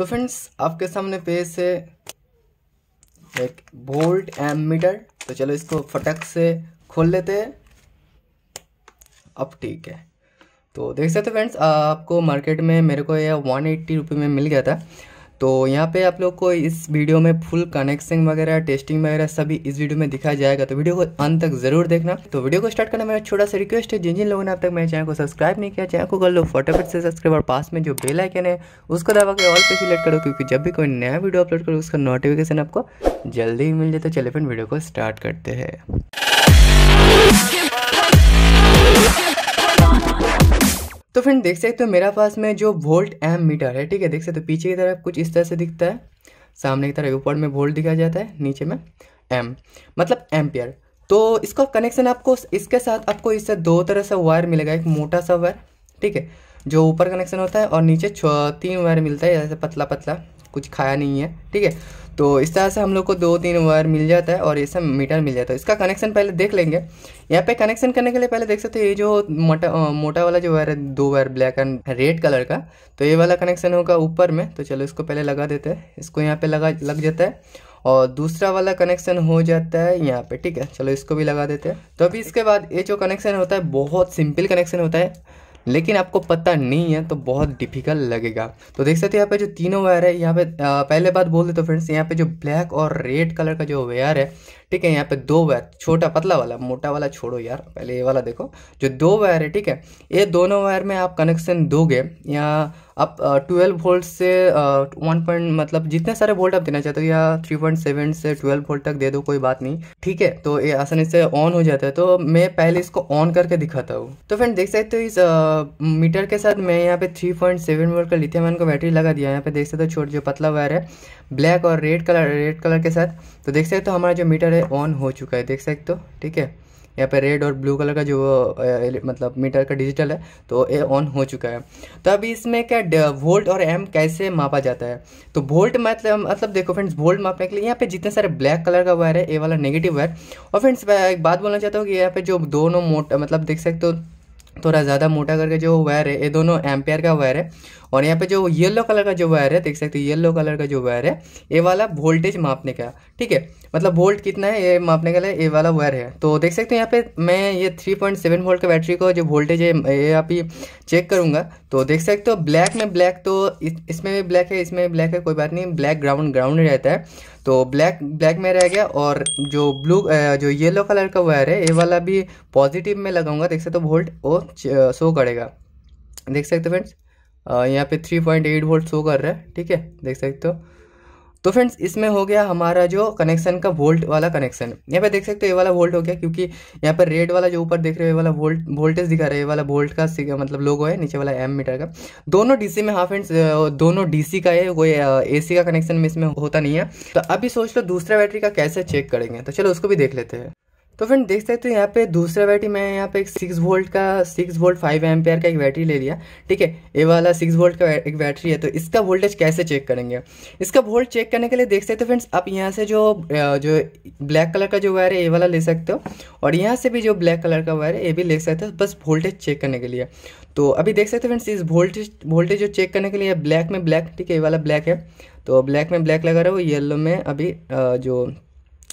तो फ्रेंड्स आपके सामने पेज है एक बोल्ट एम मीटर तो चलो इसको फटक से खोल लेते हैं अब ठीक है तो देख सकते हो फ्रेंड्स आपको मार्केट में मेरे को यह वन एट्टी रुपये में मिल गया था तो यहाँ पे आप लोग को इस वीडियो में फुल कनेक्शन वगैरह टेस्टिंग वगैरह सभी इस वीडियो में दिखाया जाएगा तो वीडियो को अंत तक जरूर देखना तो वीडियो को स्टार्ट करना मेरा छोटा सा रिक्वेस्ट है जिन जिन लोगों ने अब तक मेरे चैनल को सब्सक्राइब नहीं किया चैनल को कर लो फटाफट से सब्सक्राइब और पास में जो बेल आइकन है उसको दबा के ऑल पे सिलेक्ट करो क्योंकि जब भी कोई नया वीडियो अपलोड करो उसका नोटिफिकेशन आपको जल्दी ही मिल जाए तो चले फिर वीडियो को स्टार्ट करते हैं तो फ्रेंड देख सकते हो मेरा पास में जो वोल्ट एम मीटर है ठीक है देख सकते हो पीछे की तरफ कुछ इस तरह से दिखता है सामने की तरफ ऊपर में वोल्ट दिखाया जाता है नीचे में एम मतलब एम्पियर तो इसका कनेक्शन आपको इसके साथ आपको इससे दो तरह से वायर मिलेगा एक मोटा सा वायर ठीक है जो ऊपर कनेक्शन होता है और नीचे तीन वायर मिलता है जैसे पतला पतला कुछ खाया नहीं है ठीक है तो इस तरह से हम लोग को दो तीन वायर मिल जाता है और ये सब मीटर मिल जाता है इसका कनेक्शन पहले देख लेंगे यहाँ पे कनेक्शन करने के लिए पहले देख सकते हैं ये जो मोटा मोटा वाला जो वायर है दो wire black and red colour का तो ये वाला कनेक्शन होगा ऊपर में तो चलो इसको पहले लगा देते हैं इसको यहाँ पे लगा लग जाता है और दूसरा वाला कनेक्शन हो जाता है यहाँ पे ठीक है चलो इसको भी लगा देते हैं तो अभी इसके बाद ये जो कनेक्शन होता है बहुत सिंपल कनेक्शन होता है लेकिन आपको पता नहीं है तो बहुत डिफिकल्ट लगेगा तो देख सकते हो यहाँ पे जो तीनों वेयर है यहाँ पे पहले बात बोल दे तो फ्रेंड्स यहाँ पे जो ब्लैक और रेड कलर का जो वेयर है ठीक है यहाँ पे दो वायर छोटा पतला वाला मोटा वाला छोड़ो यार पहले ये वाला देखो जो दो वायर है ठीक है ये दोनों वायर में आप कनेक्शन दोगे या आप ट्वेल्व वोल्ट से वन पॉइंट मतलब जितने सारे वोल्ट आप देना चाहते हो या थ्री पॉइंट सेवन से ट्वेल्व वोल्ट तक दे दो कोई बात नहीं ठीक है तो ये आसानी से ऑन हो जाता है तो मैं पहले इसको ऑन करके दिखाता हूँ तो फ्रेंड देख सकते हो इस आ, मीटर के साथ मैं यहाँ पे थ्री पॉइंट सेवन वोल्ट का लिथियम का बैटरी लगा दिया यहाँ पे देख सकते हो छोटे जो पतला वायर है ब्लैक और रेड कलर रेड कलर के साथ तो देख सकते हो हमारा जो मीटर है पे ऑन हो चुका है देख सकते हो ठीक है यहाँ पे रेड और ब्लू कलर का जो मतलब मीटर का डिजिटल है तो ये ऑन हो चुका है तो अभी इसमें क्या वोल्ट और एम कैसे मापा जाता है तो वोल्ट मतलब मतलब देखो फ्रेंड्स वोल्ट मापने के लिए यहाँ पे जितने सारे ब्लैक कलर का वायर है ए वाला नेगेटिव वायर और फ्रेंड्स एक बात बोलना चाहता हूँ कि यहाँ पे जो दोनों मोट मतलब देख सकते हो थोड़ा ज़्यादा मोटा करके जो वायर है ये दोनों एम्पेयर का वायर है और यहाँ पे जो येलो कलर का जो वायर है देख सकते हो येलो कलर का जो वायर है ये वाला वोल्टेज मापने का ठीक है मतलब वोल्ट कितना है ये मापने का ये वाला वायर है तो देख सकते हो यहाँ पे मैं ये थ्री पॉइंट सेवन वोल्ट का बैटरी को जो वोल्टेज है ये आप ही चेक करूँगा तो देख सकते हो ब्लैक में ब्लैक तो इस, इसमें भी ब्लैक है इसमें भी ब्लैक है कोई बात नहीं ब्लैक ग्राउंड ग्राउंड रहता है तो ब्लैक ब्लैक में रह गया और जो ब्लू जो येलो कलर का वायर है ये वाला भी पॉजिटिव में लगाऊंगा देख सकते हो वोल्ट वो शो करेगा देख सकते हो फ्रेंड्स यहाँ पे 3.8 वोल्ट शो कर रहा है ठीक है देख सकते हो तो फ्रेंड्स इसमें हो गया हमारा जो कनेक्शन का वोल्ट वाला कनेक्शन यहाँ पे देख सकते हो ये वाला वोल्ट हो गया क्योंकि यहाँ पर रेड वाला जो ऊपर देख रहे हो ये वाला वोल्ट वोल्टेज दिखा रहा है ये वाला वोल्ट का मतलब लोगो है नीचे वाला एम मीटर का दोनों डीसी में हाँ फ्रेंड्स दोनों डीसी का है कोई सी का कनेक्शन में इसमें होता नहीं है तो अभी सोच लो दूसरा बैटरी का कैसे चेक करेंगे तो चलो उसको भी देख लेते हैं तो फ्रेंड देख सकते हो यहाँ पे दूसरा बैटरी मैं यहाँ पे एक सिक्स वोल्ट का सिक्स वोल्ट फाइव एम का एक बैटरी ले लिया ठीक है ये वाला सिक्स वोल्ट का एक बैटरी है तो इसका वोल्टेज कैसे चेक करेंगे इसका वोल्ट चेक करने के लिए देख सकते हो फ्रेंड्स आप यहाँ से जो जो ब्लैक कलर का जो वायर है ये वाला ले सकते हो और यहाँ से भी जो ब्लैक कलर का वायर है ये भी ले सकते हो बस वोल्टेज चेक करने के लिए तो अभी देख सकते हो फ्रेंड्स इस वोल्टेज वोल्टेज जो चेक करने के लिए ब्लैक में ब्लैक ठीक है ये वाला ब्लैक है तो ब्लैक में ब्लैक लगा रहा हो येलो में अभी जो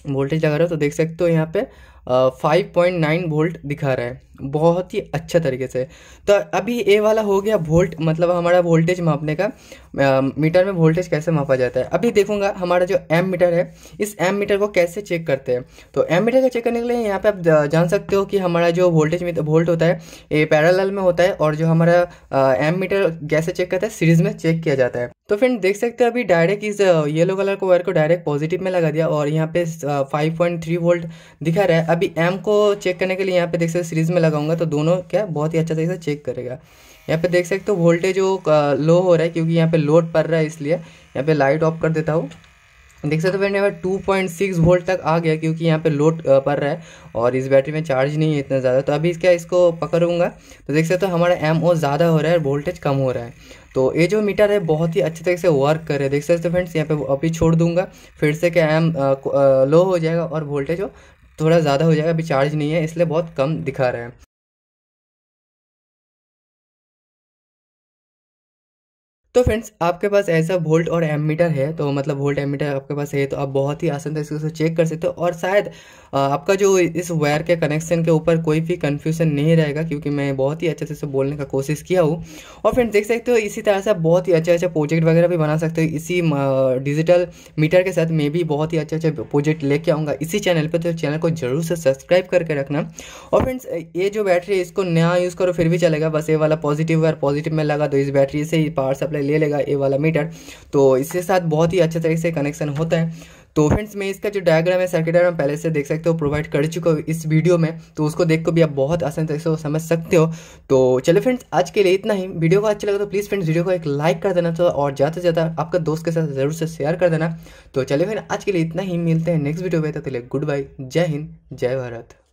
वोल्टेज लगा रहा हो तो देख सकते हो यहाँ पे फाइव पॉइंट नाइन वोल्ट दिखा रहा है बहुत ही अच्छा तरीके से तो अभी ए वाला हो गया वोल्ट मतलब हमारा वोल्टेज मापने का मीटर में वोल्टेज कैसे मापा जाता है अभी देखूंगा हमारा जो एम मीटर है इस एम मीटर को कैसे चेक करते हैं तो एम मीटर का चेक करने के लिए यहाँ पे आप जान सकते हो कि हमारा जो वोल्टेज वोल्ट होता है ये पैरल में होता है और जो हमारा एम मीटर कैसे चेक करता है सीरीज में चेक किया जाता है तो फ्रेंड देख सकते हो अभी डायरेक्ट इस येलो कलर को वायर को डायरेक्ट पॉजिटिव में लगा दिया और यहाँ पे फाइव पॉइंट थ्री वोल्ट दिखा रहा है अभी एम को चेक करने के लिए यहाँ पे देख सकते सीरीज़ में लगाऊंगा तो दोनों क्या बहुत ही अच्छा तरीके से चेक करेगा यहाँ पे देख सकते हो वोल्टेज वो लो हो रहा है क्योंकि यहाँ पे लोड पड़ रहा है इसलिए यहाँ पे लाइट ऑफ कर देता हूँ देख सकते हो फ्रेंड यहाँ पर टू पॉइंट सिक्स वोल्ट तक आ गया क्योंकि यहाँ पे लोड पड़ रहा है और इस बैटरी में चार्ज नहीं है इतना ज़्यादा तो अभी इसका इसको पकड़ूंगा तो देख सकते हो हमारा एम ओ ज़्यादा हो रहा है और वोल्टेज कम हो रहा है तो ये जो मीटर है बहुत ही अच्छे तरीके से वर्क कर रहा है देख सकते हो फ्रेंड्स यहाँ पे अभी छोड़ दूंगा फिर से क्या एम लो हो जाएगा और वोल्टेज वो थोड़ा ज़्यादा हो जाएगा अभी चार्ज नहीं है इसलिए बहुत कम दिखा रहा है तो फ्रेंड्स आपके पास ऐसा वोल्ट और एम है तो मतलब वोल्ट एम आपके पास है तो आप बहुत ही आसान तरीके से चेक कर सकते हो और शायद आपका जो इस वायर के कनेक्शन के ऊपर कोई भी कन्फ्यूजन नहीं रहेगा क्योंकि मैं बहुत ही अच्छे से, इसे बोलने का कोशिश किया हूँ और फ्रेंड्स देख सकते हो इसी तरह से आप बहुत ही अच्छा अच्छा प्रोजेक्ट वगैरह भी बना सकते हो इसी डिजिटल मीटर के साथ मैं भी बहुत ही अच्छे अच्छे प्रोजेक्ट लेके आऊँगा इसी चैनल पर तो चैनल को जरूर से सब्सक्राइब करके रखना और फ्रेंड्स ये जो बैटरी है इसको नया यूज़ करो फिर भी चलेगा बस ये वाला पॉजिटिव वायर पॉजिटिव में लगा तो इस बैटरी से ही पावर सप्लाई सप्लाई ले लेगा ए वाला मीटर तो इसके साथ बहुत ही अच्छे तरीके से कनेक्शन होता है तो फ्रेंड्स मैं इसका जो डायग्राम है सर्किट डायग्राम पहले से देख सकते हो प्रोवाइड कर चुका हूँ इस वीडियो में तो उसको देख को भी आप बहुत आसान तरीके से समझ सकते हो तो चलो फ्रेंड्स आज के लिए इतना ही वीडियो को अच्छा लगा तो प्लीज़ फ्रेंड्स वीडियो को एक लाइक कर देना तो और ज़्यादा से ज़्यादा आपका दोस्त के साथ ज़रूर से शेयर कर देना तो चलो फ्रेंड आज के लिए इतना ही मिलते हैं नेक्स्ट वीडियो में तो तक गुड बाय जय हिंद जय भारत